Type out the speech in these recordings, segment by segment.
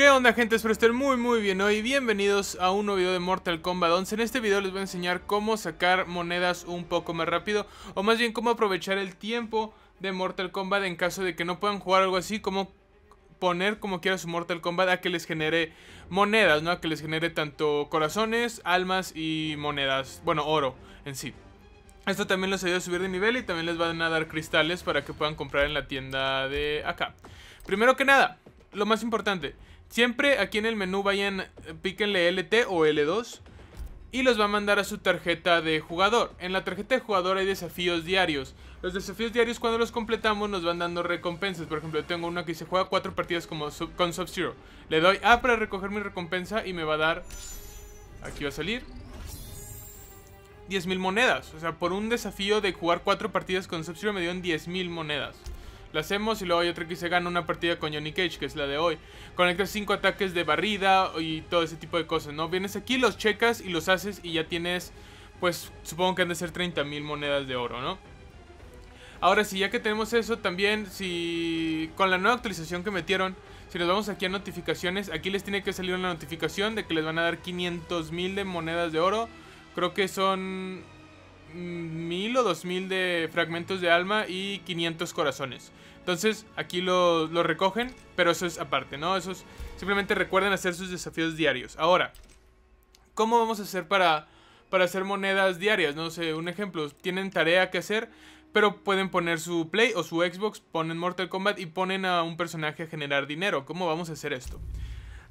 ¿Qué onda gente? Espero estén muy muy bien hoy bienvenidos a un nuevo video de Mortal Kombat 11 En este video les voy a enseñar cómo sacar monedas un poco más rápido O más bien cómo aprovechar el tiempo de Mortal Kombat en caso de que no puedan jugar algo así Como poner como quiera su Mortal Kombat a que les genere monedas, ¿no? A que les genere tanto corazones, almas y monedas, bueno oro en sí esto también los ayuda a subir de nivel y también les van a dar cristales para que puedan comprar en la tienda de acá Primero que nada, lo más importante Siempre aquí en el menú vayan, eh, píquenle LT o L2 y los va a mandar a su tarjeta de jugador. En la tarjeta de jugador hay desafíos diarios. Los desafíos diarios cuando los completamos nos van dando recompensas. Por ejemplo, tengo una que se juega cuatro partidas como con Sub-Zero. Le doy A para recoger mi recompensa y me va a dar... Aquí va a salir. 10.000 monedas. O sea, por un desafío de jugar cuatro partidas con Sub-Zero me dieron 10.000 monedas. La hacemos y luego hay otra que se gana una partida con Johnny Cage, que es la de hoy. Conectas 5 ataques de barrida y todo ese tipo de cosas, ¿no? Vienes aquí, los checas y los haces y ya tienes, pues supongo que han de ser 30.000 monedas de oro, ¿no? Ahora sí, ya que tenemos eso, también si con la nueva actualización que metieron, si nos vamos aquí a notificaciones, aquí les tiene que salir una notificación de que les van a dar 500.000 de monedas de oro. Creo que son mil o dos mil de fragmentos de alma y 500 corazones. Entonces aquí lo, recogen, pero eso es aparte, ¿no? es. simplemente recuerden hacer sus desafíos diarios. Ahora, ¿cómo vamos a hacer para, para hacer monedas diarias? No sé, un ejemplo, tienen tarea que hacer, pero pueden poner su Play o su Xbox, ponen Mortal Kombat y ponen a un personaje a generar dinero. ¿Cómo vamos a hacer esto?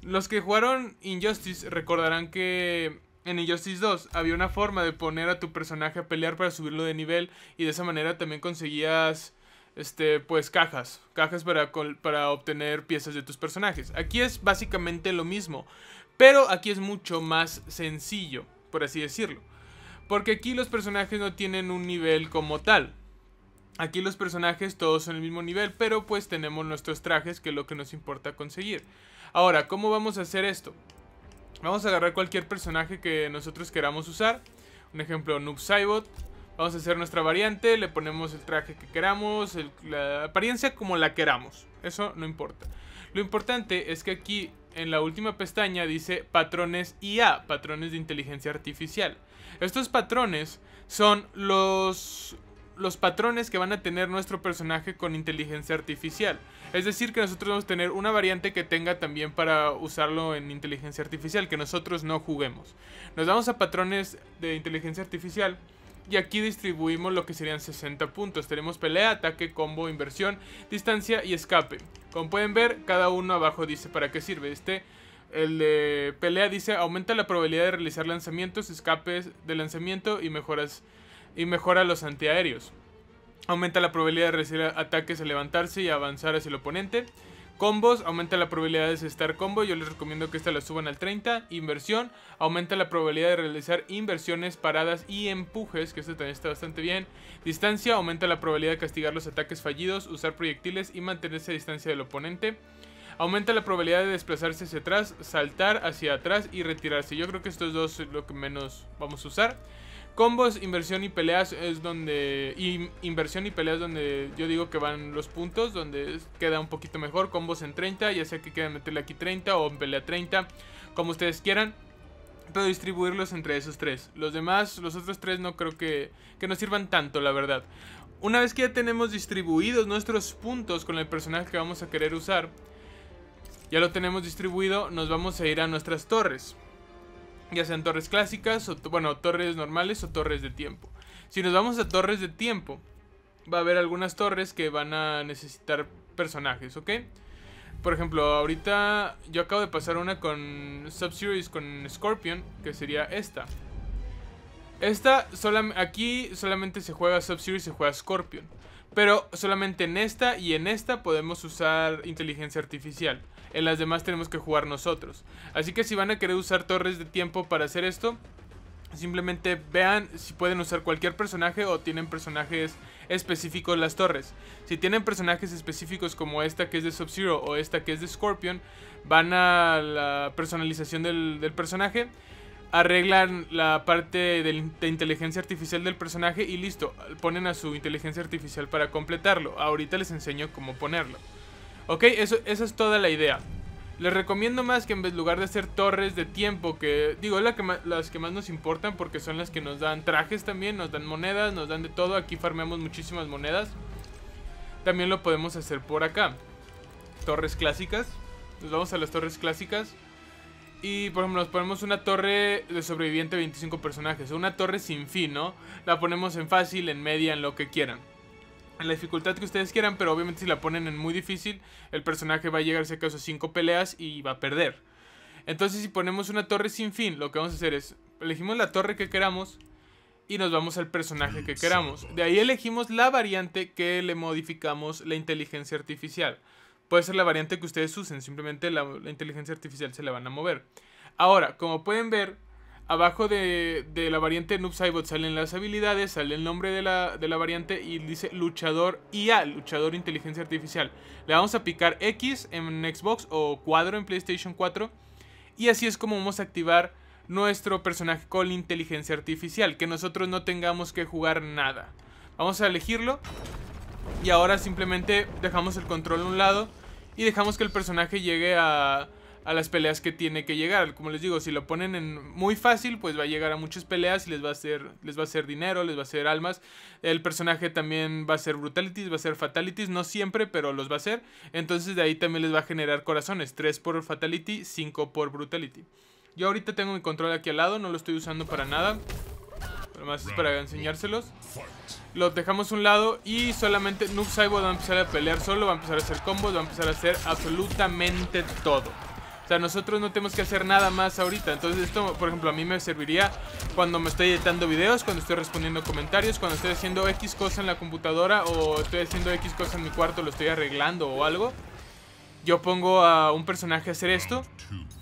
Los que jugaron Injustice recordarán que en Injustice 2 había una forma de poner a tu personaje a pelear para subirlo de nivel y de esa manera también conseguías este pues cajas, cajas para para obtener piezas de tus personajes. Aquí es básicamente lo mismo, pero aquí es mucho más sencillo, por así decirlo, porque aquí los personajes no tienen un nivel como tal. Aquí los personajes todos son el mismo nivel, pero pues tenemos nuestros trajes, que es lo que nos importa conseguir. Ahora, ¿cómo vamos a hacer esto? Vamos a agarrar cualquier personaje que nosotros queramos usar. Un ejemplo, Noob Saibot. Vamos a hacer nuestra variante, le ponemos el traje que queramos, la apariencia como la queramos. Eso no importa. Lo importante es que aquí en la última pestaña dice patrones IA, patrones de inteligencia artificial. Estos patrones son los los patrones que van a tener nuestro personaje con inteligencia artificial. Es decir, que nosotros vamos a tener una variante que tenga también para usarlo en inteligencia artificial, que nosotros no juguemos. Nos vamos a patrones de inteligencia artificial y aquí distribuimos lo que serían 60 puntos. Tenemos pelea, ataque, combo, inversión, distancia y escape. Como pueden ver, cada uno abajo dice para qué sirve. Este, el de pelea dice aumenta la probabilidad de realizar lanzamientos, escapes de lanzamiento y mejoras y mejora los antiaéreos. Aumenta la probabilidad de recibir ataques al levantarse y avanzar hacia el oponente. Combos, aumenta la probabilidad de estar combo, yo les recomiendo que esta la suban al 30. Inversión, aumenta la probabilidad de realizar inversiones, paradas y empujes, que esto también está bastante bien. Distancia, aumenta la probabilidad de castigar los ataques fallidos, usar proyectiles y mantenerse a distancia del oponente. Aumenta la probabilidad de desplazarse hacia atrás, saltar hacia atrás y retirarse. Yo creo que estos dos es lo que menos vamos a usar. Combos, inversión y peleas es donde. inversión y peleas donde yo digo que van los puntos, donde queda un poquito mejor. Combos en 30, ya sea que quede meterle aquí 30 o en pelea 30, como ustedes quieran. Puedo distribuirlos entre esos tres. Los demás, los otros tres, no creo que, que nos sirvan tanto, la verdad. Una vez que ya tenemos distribuidos nuestros puntos con el personaje que vamos a querer usar, ya lo tenemos distribuido, nos vamos a ir a nuestras torres ya sean torres clásicas, o bueno, torres normales o torres de tiempo. Si nos vamos a torres de tiempo, va a haber algunas torres que van a necesitar personajes, ¿ok? Por ejemplo, ahorita yo acabo de pasar una con Sub-Series con Scorpion, que sería esta. Esta, aquí solamente se juega y se juega Scorpion. Pero solamente en esta y en esta podemos usar inteligencia artificial en las demás tenemos que jugar nosotros. Así que si van a querer usar torres de tiempo para hacer esto, Simplemente vean si pueden usar cualquier personaje o tienen personajes específicos las torres. Si tienen personajes específicos como esta que es de Sub-Zero o esta que es de Scorpion, van a la personalización del, personaje, arreglan la parte de, de, inteligencia artificial del personaje y listo, ponen a su inteligencia artificial para completarlo. Ahorita les enseño cómo ponerlo. Ok, eso, esa es toda la idea. Les recomiendo más que en vez, lugar de hacer torres de tiempo, que digo, la las que más nos importan porque son las que nos dan trajes también, nos dan monedas, nos dan de todo. Aquí farmeamos muchísimas monedas. También lo podemos hacer por acá. Torres clásicas. Nos vamos a las torres clásicas. Y por ejemplo, nos ponemos una torre de sobreviviente 25 personajes. Una torre sin fin, ¿no? La ponemos en fácil, en media, en lo que quieran en la dificultad que ustedes quieran, pero obviamente si la ponen en muy difícil, el personaje va a llegar si acaso a 5 peleas y va a perder. Entonces si ponemos una torre sin fin, lo que vamos a hacer es, elegimos la torre que queramos y nos vamos al personaje que queramos. De ahí elegimos la variante que le modificamos la inteligencia artificial. Puede ser la variante que ustedes usen, simplemente la, la inteligencia artificial se la van a mover. Ahora, como pueden ver, abajo de, la variante Noob Saibot salen las habilidades, sale el nombre de la, de la, variante y dice luchador IA, luchador inteligencia artificial. Le vamos a picar X en Xbox o cuadro en PlayStation 4. Y así es como vamos a activar nuestro personaje con inteligencia artificial, que nosotros no tengamos que jugar nada. Vamos a elegirlo y ahora simplemente dejamos el control a un lado y dejamos que el personaje llegue a a las peleas que tiene que llegar. Como les digo, si lo ponen en muy fácil, pues va a llegar a muchas peleas y les va a hacer, les va a hacer dinero, les va a hacer almas. El personaje también va a ser brutalities, va a ser fatalities, no siempre, pero los va a hacer. Entonces de ahí también les va a generar corazones, 3 por fatality, 5 por brutality. Yo ahorita tengo mi control aquí al lado, no lo estoy usando para nada. Pero más es para enseñárselos. Los dejamos a un lado y solamente Noob Saibot va a empezar a pelear solo, va a empezar a hacer combos, va a empezar a hacer absolutamente todo sea, nosotros no tenemos que hacer nada más ahorita. Entonces esto, por ejemplo, a mí me serviría cuando me estoy editando videos, cuando estoy respondiendo comentarios, cuando estoy haciendo X cosa en la computadora o estoy haciendo X cosa en mi cuarto, lo estoy arreglando o algo. Yo pongo a un personaje a hacer esto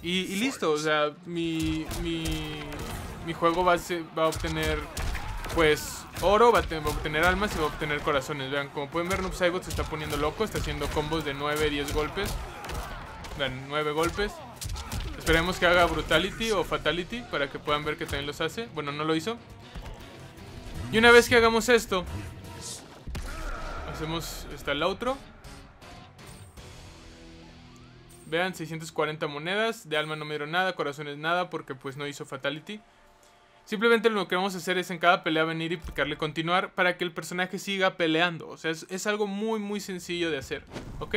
y, listo. O sea, mi, mi, juego va a, va a obtener pues oro, va a, obtener almas y va a obtener corazones. Vean, como pueden ver, Noob Saibot se está poniendo loco, está haciendo combos de 9, 10 golpes dan 9 golpes. Esperemos que haga Brutality o Fatality para que puedan ver que también los hace. Bueno, no lo hizo. Y una vez que hagamos esto, hacemos está el otro Vean, 640 monedas. De alma no me dieron nada, corazones nada, porque pues no hizo Fatality. Simplemente lo que vamos a hacer es en cada pelea venir y picarle continuar para que el personaje siga peleando. O sea, es, es algo muy, muy sencillo de hacer. ¿Ok?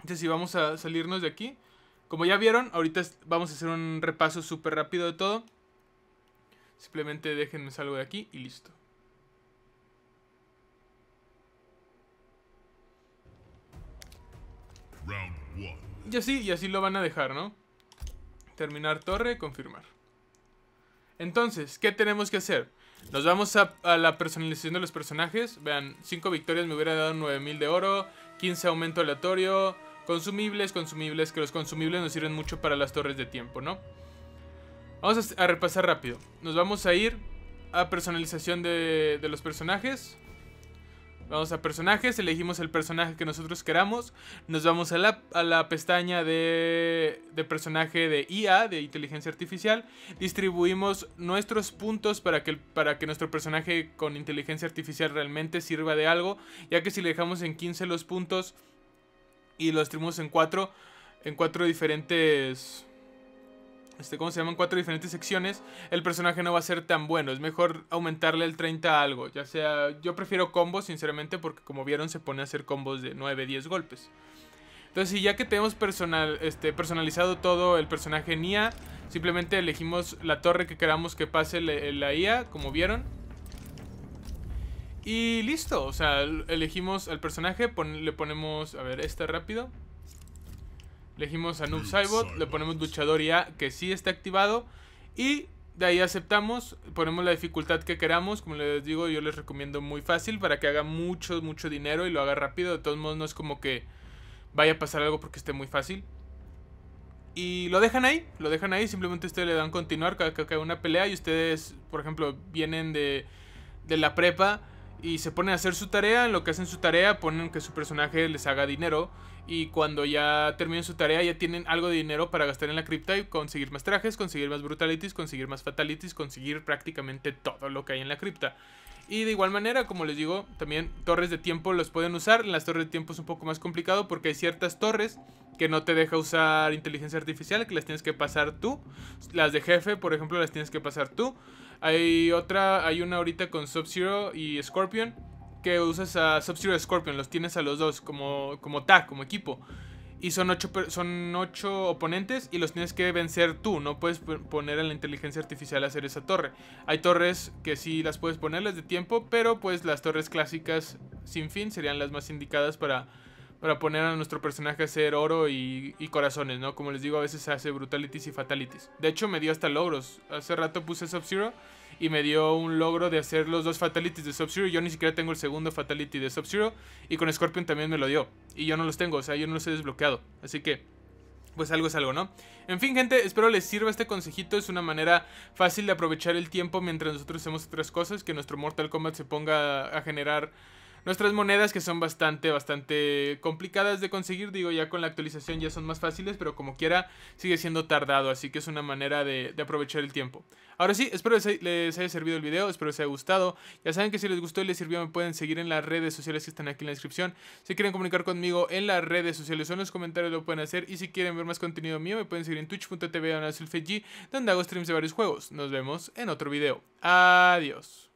Entonces, si vamos a salirnos de aquí, como ya vieron, ahorita vamos a hacer un repaso súper rápido de todo. Simplemente déjenme salgo de aquí y listo. Y así, y así lo van a dejar, ¿no? Terminar torre, confirmar. Entonces, ¿qué tenemos que hacer? Nos vamos a, a la personalización de los personajes. Vean, 5 victorias me hubiera dado 9000 de oro, 15 aumento aleatorio, Consumibles, consumibles, que los consumibles nos sirven mucho para las torres de tiempo, ¿no? Vamos a, repasar rápido. Nos vamos a ir a personalización de, los personajes. Vamos a personajes, elegimos el personaje que nosotros queramos. Nos vamos a la, pestaña de, de, personaje de IA, de inteligencia artificial. Distribuimos nuestros puntos para que, para que nuestro personaje con inteligencia artificial realmente sirva de algo. Ya que si le dejamos en 15 los puntos, y lo distribuimos en cuatro, en cuatro diferentes... Este, ¿Cómo se llaman? Cuatro diferentes secciones. El personaje no va a ser tan bueno. Es mejor aumentarle el 30 a algo. Ya sea... Yo prefiero combos, sinceramente, porque como vieron se pone a hacer combos de 9, 10 golpes. Entonces, ya que tenemos personal, este, personalizado todo el personaje en IA, simplemente elegimos la torre que queramos que pase la, la IA, como vieron. Y listo, o sea, elegimos al personaje, le ponemos, a ver, este rápido. Elegimos a Noob Cybot, mm, le ponemos luchador ya que sí está activado. Y de ahí aceptamos, ponemos la dificultad que queramos. Como les digo, yo les recomiendo muy fácil para que haga mucho, mucho dinero y lo haga rápido. De todos modos, no es como que vaya a pasar algo porque esté muy fácil. Y lo dejan ahí, lo dejan ahí. Simplemente ustedes le dan continuar cada que haga una pelea y ustedes, por ejemplo, vienen de, de la prepa y se ponen a hacer su tarea. En lo que hacen su tarea, ponen que su personaje les haga dinero. Y cuando ya terminen su tarea, ya tienen algo de dinero para gastar en la cripta y conseguir más trajes, conseguir más brutalities, conseguir más fatalities, conseguir prácticamente todo lo que hay en la cripta. Y de igual manera, como les digo, también torres de tiempo los pueden usar. Las torres de tiempo es un poco más complicado porque hay ciertas torres que no te deja usar inteligencia artificial, que las tienes que pasar tú. Las de jefe, por ejemplo, las tienes que pasar tú. Hay otra, hay una ahorita con Sub-Zero y Scorpion, que usas a Sub-Zero y Scorpion, los tienes a los dos como, como tag, como equipo. Y son ocho, son ocho oponentes y los tienes que vencer tú. No puedes poner a la inteligencia artificial a hacer esa torre. Hay torres que sí las puedes ponerles de tiempo, pero pues las torres clásicas sin fin serían las más indicadas para para poner a nuestro personaje a hacer oro y, corazones, ¿no? Como les digo, a veces hace brutalities y fatalities. De hecho, me dio hasta logros. Hace rato puse Sub-Zero y me dio un logro de hacer los dos fatalities de Sub-Zero. Yo ni siquiera tengo el segundo fatality de Sub-Zero y con Scorpion también me lo dio. Y yo no los tengo, o sea, yo no los he desbloqueado. Así que pues algo es algo, ¿no? En fin, gente, espero les sirva este consejito. Es una manera fácil de aprovechar el tiempo mientras nosotros hacemos otras cosas. Que nuestro Mortal Kombat se ponga a generar nuestras monedas que son bastante, bastante complicadas de conseguir. Digo, ya con la actualización ya son más fáciles, pero como quiera sigue siendo tardado, así que es una manera de, aprovechar el tiempo. Ahora sí, espero les, les haya servido el video, espero les haya gustado. Ya saben que si les gustó y les sirvió me pueden seguir en las redes sociales que están aquí en la descripción. Si quieren comunicar conmigo en las redes sociales o en los comentarios lo pueden hacer. Y si quieren ver más contenido mío me pueden seguir en twitch.tv donde hago streams de varios juegos. Nos vemos en otro video. Adiós.